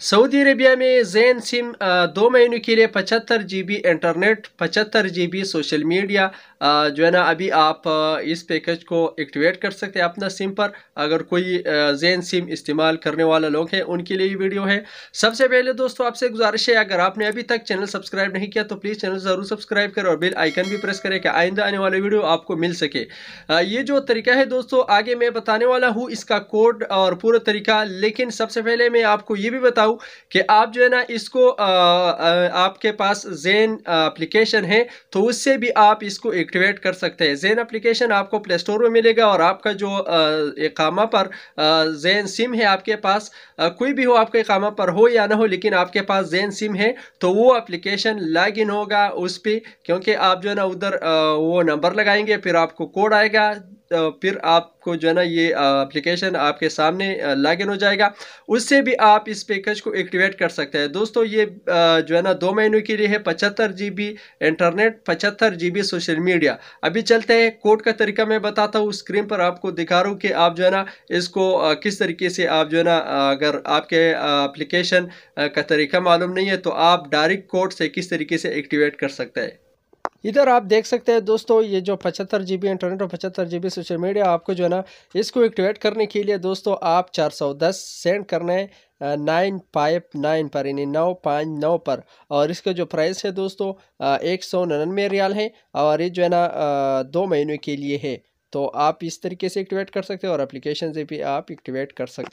Saudi Arabia में Jain SIM दो महीनों के लिए पचहत्तर जीबी इंटरनेट पचहत्तर जीबी सोशल मीडिया जो है ना अभी आप इस पैकेज को एक्टिवेट कर सकते हैं अपना सिम पर अगर कोई जैन सिम इस्तेमाल करने वाला लोग हैं उनके लिए ये वीडियो है सबसे पहले दोस्तों आपसे गुजारिश है अगर आपने अभी तक चैनल सब्सक्राइब नहीं किया तो प्लीज़ चैनल ज़रूर सब्सक्राइब करें और बिल आइकन भी प्रेस करें कि आइंदा आने वाले वीडियो आपको मिल सके ये जो तरीका है दोस्तों आगे मैं बताने वाला हूँ इसका कोड और पूरा तरीका लेकिन सबसे पहले मैं आपको ये भी बता हूँ कि आप जो है ना इसको आ, आ, आपके पास जेन एप्लीकेशन है तो उससे भी आप इसको एक्टिवेट कर सकते हैं जेन एप्लीकेशन आपको प्ले स्टोर में मिलेगा और आपका जो इकामा पर जेन सिम है आपके पास आ, कोई भी हो आपके इकामा पर हो या ना हो लेकिन आपके पास जेन सिम है तो वो एप्लीकेशन लॉग इन होगा उस पर क्योंकि आप जो है ना उधर वो नंबर लगाएंगे फिर आपको कोड आएगा तो फिर आपको जो है ना ये एप्लीकेशन आपके सामने लॉगिन हो जाएगा उससे भी आप इस पैकेज को एक्टिवेट कर सकते हैं दोस्तों ये जो है ना दो महीनों के लिए है पचहत्तर जीबी इंटरनेट पचहत्तर जीबी सोशल मीडिया अभी चलते हैं कोड का तरीका मैं बताता हूँ स्क्रीन पर आपको दिखा रहा हूँ कि आप जो है ना इसको किस तरीके से आप जो है ना अगर आपके अप्लीकेशन का तरीका मालूम नहीं है तो आप डायरेक्ट कोड से किस तरीके से एक्टिवेट कर सकते हैं इधर आप देख सकते हैं दोस्तों ये जो पचहत्तर जी बी इंटरनेट और पचहत्तर जी बी सोशल मीडिया आपको जो है ना इसको एक्टिवेट करने के लिए दोस्तों आप चार सौ दस सेंड करना है नाइन फाइव नाइन पर यानी नौ पाँच नौ पर और इसका जो प्राइस है दोस्तों एक सौ नन्नवे रियाल है और ये जो है ना दो महीने के लिए है तो आप इस तरीके से एक्टिवेट कर सकते हैं और एप्लीकेशन से भी आप एक्टिवेट कर सकते हैं